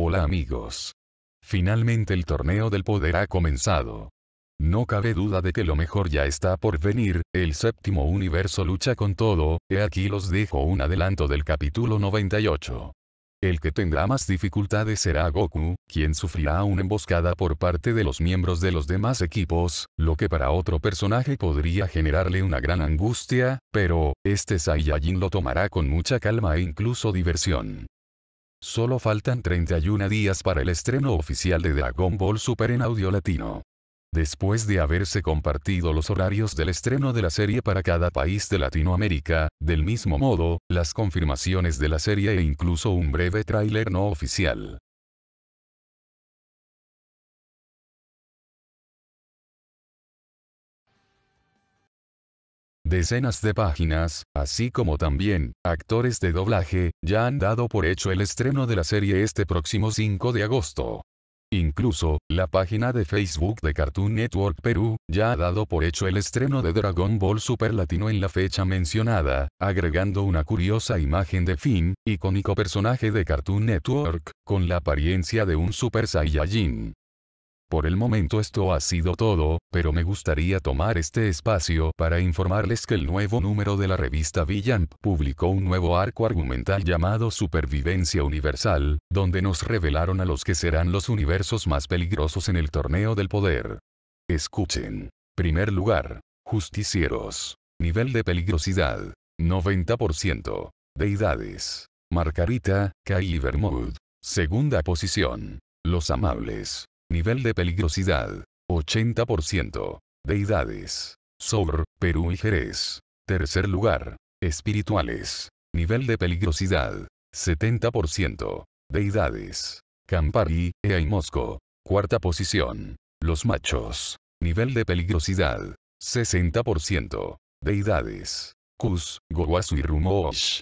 Hola amigos. Finalmente el torneo del poder ha comenzado. No cabe duda de que lo mejor ya está por venir, el séptimo universo lucha con todo, he aquí los dejo un adelanto del capítulo 98. El que tendrá más dificultades será Goku, quien sufrirá una emboscada por parte de los miembros de los demás equipos, lo que para otro personaje podría generarle una gran angustia, pero, este Saiyajin lo tomará con mucha calma e incluso diversión. Solo faltan 31 días para el estreno oficial de Dragon Ball Super en audio latino. Después de haberse compartido los horarios del estreno de la serie para cada país de Latinoamérica, del mismo modo, las confirmaciones de la serie e incluso un breve tráiler no oficial decenas de páginas, así como también, actores de doblaje, ya han dado por hecho el estreno de la serie este próximo 5 de agosto. Incluso, la página de Facebook de Cartoon Network Perú, ya ha dado por hecho el estreno de Dragon Ball Super Latino en la fecha mencionada, agregando una curiosa imagen de Finn, icónico personaje de Cartoon Network, con la apariencia de un Super Saiyajin. Por el momento esto ha sido todo, pero me gustaría tomar este espacio para informarles que el nuevo número de la revista Villan publicó un nuevo arco argumental llamado Supervivencia Universal, donde nos revelaron a los que serán los universos más peligrosos en el torneo del poder. Escuchen. Primer lugar. Justicieros. Nivel de peligrosidad. 90%. Deidades. Margarita, Kai y Segunda posición. Los amables. Nivel de peligrosidad. 80%. Deidades. Sor, Perú y Jerez. Tercer lugar. Espirituales. Nivel de peligrosidad. 70%. Deidades. Campari, Ea y Mosco. Cuarta posición. Los machos. Nivel de peligrosidad. 60%. Deidades. Kus, Gowasu y Rumoosh.